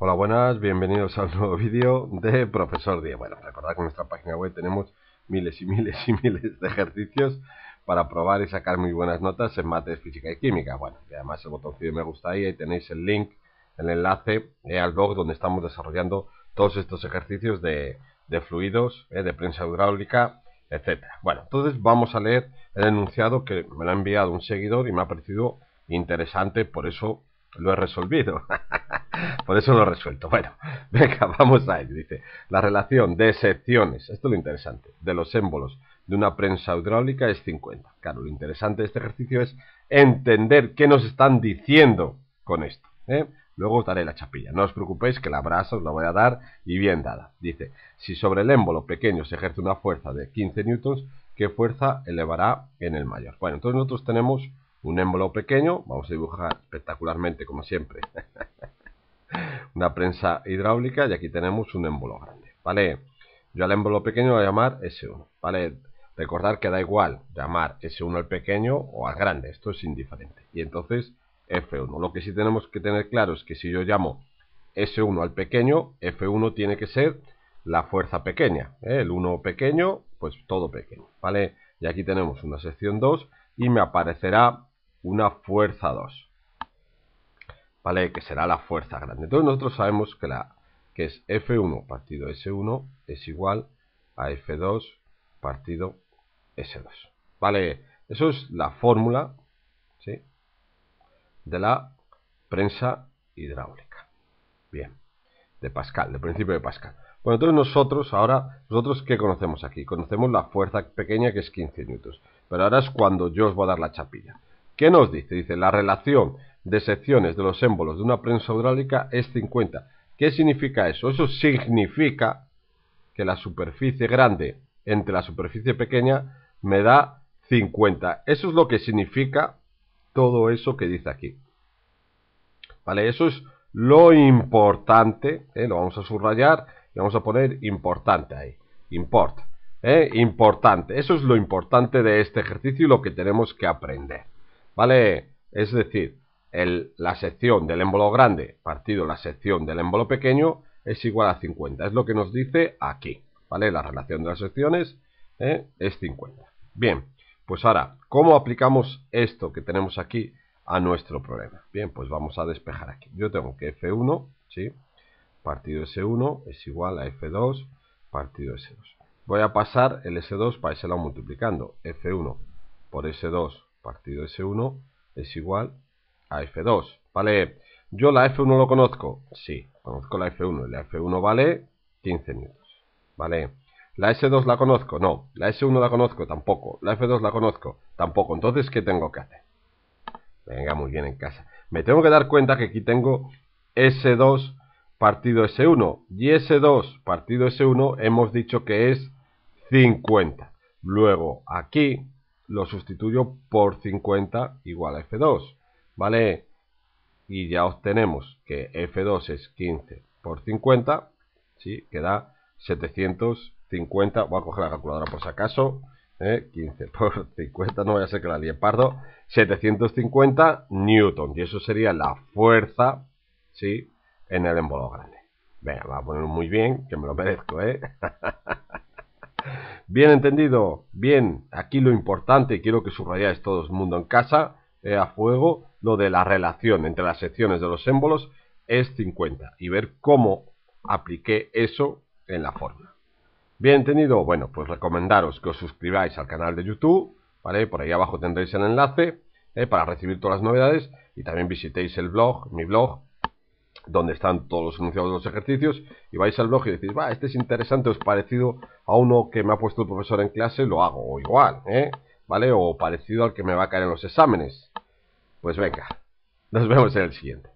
Hola, buenas, bienvenidos al nuevo vídeo de Profesor Diego. Bueno, recordad que en nuestra página web tenemos miles y miles y miles de ejercicios para probar y sacar muy buenas notas en mates, física y química. Bueno, y además el botoncito de me gusta ahí, ahí tenéis el link, el enlace eh, al blog donde estamos desarrollando todos estos ejercicios de, de fluidos, eh, de prensa hidráulica, etcétera. Bueno, entonces vamos a leer el enunciado que me lo ha enviado un seguidor y me ha parecido interesante, por eso lo he resolvido. Por eso lo he resuelto. Bueno, venga, vamos a ello. Dice, la relación de secciones, esto es lo interesante, de los émbolos de una prensa hidráulica es 50. Claro, lo interesante de este ejercicio es entender qué nos están diciendo con esto. ¿eh? Luego os daré la chapilla. No os preocupéis que la brasa os la voy a dar y bien dada. Dice, si sobre el émbolo pequeño se ejerce una fuerza de 15 newtons, ¿qué fuerza elevará en el mayor? Bueno, entonces nosotros tenemos un émbolo pequeño. Vamos a dibujar espectacularmente, como siempre, una prensa hidráulica y aquí tenemos un émbolo grande, ¿vale? Yo al émbolo pequeño lo voy a llamar S1, ¿vale? Recordar que da igual llamar S1 al pequeño o al grande, esto es indiferente. Y entonces F1. Lo que sí tenemos que tener claro es que si yo llamo S1 al pequeño, F1 tiene que ser la fuerza pequeña. ¿eh? El 1 pequeño, pues todo pequeño, ¿vale? Y aquí tenemos una sección 2 y me aparecerá una fuerza 2. ¿vale? Que será la fuerza grande. Entonces nosotros sabemos que, la, que es F1 partido S1 es igual a F2 partido S2, ¿vale? Eso es la fórmula, ¿sí? De la prensa hidráulica. Bien, de Pascal, del principio de Pascal. Bueno, entonces nosotros ahora, nosotros ¿qué conocemos aquí? Conocemos la fuerza pequeña que es 15 newtons. Pero ahora es cuando yo os voy a dar la chapilla. ¿Qué nos dice? Dice la relación de secciones de los émbolos de una prensa hidráulica es 50. ¿Qué significa eso? Eso significa que la superficie grande entre la superficie pequeña me da 50. Eso es lo que significa todo eso que dice aquí. ¿Vale? Eso es lo importante. ¿eh? Lo vamos a subrayar y vamos a poner importante ahí. importa ¿eh? Importante. Eso es lo importante de este ejercicio y lo que tenemos que aprender. ¿Vale? Es decir, la sección del émbolo grande partido la sección del émbolo pequeño es igual a 50. Es lo que nos dice aquí, ¿vale? La relación de las secciones ¿eh? es 50. Bien, pues ahora, ¿cómo aplicamos esto que tenemos aquí a nuestro problema? Bien, pues vamos a despejar aquí. Yo tengo que F1, ¿sí? Partido S1 es igual a F2 partido S2. Voy a pasar el S2 para ese lado multiplicando. F1 por S2 partido S1 es igual a F2, ¿vale? Yo la F1 lo conozco, sí, conozco la F1, la F1 vale 15 minutos. ¿vale? La S2 la conozco, no, la S1 la conozco, tampoco, la F2 la conozco, tampoco, entonces, ¿qué tengo que hacer? Venga, muy bien en casa. Me tengo que dar cuenta que aquí tengo S2 partido S1 y S2 partido S1 hemos dicho que es 50. Luego aquí lo sustituyo por 50 igual a F2. ¿Vale? Y ya obtenemos que F2 es 15 por 50, ¿sí? Que 750. Voy a coger la calculadora por si acaso. 15 ¿eh? por 50, no voy a ser que la pardo. 750 newton. Y eso sería la fuerza, ¿sí? En el embolo grande. Venga, va a poner muy bien, que me lo merezco, ¿eh? bien entendido, bien. Aquí lo importante, quiero que subrayáis todo el mundo en casa, eh, a fuego, lo de la relación entre las secciones de los símbolos es 50 y ver cómo apliqué eso en la forma. Bien tenido? bueno, pues recomendaros que os suscribáis al canal de YouTube, ¿vale? Por ahí abajo tendréis el enlace ¿eh? para recibir todas las novedades y también visitéis el blog, mi blog, donde están todos los enunciados de los ejercicios y vais al blog y decís, va, este es interesante, os parecido a uno que me ha puesto el profesor en clase, lo hago, o igual, ¿eh? ¿vale? O parecido al que me va a caer en los exámenes. Pues venga, nos vemos en el siguiente.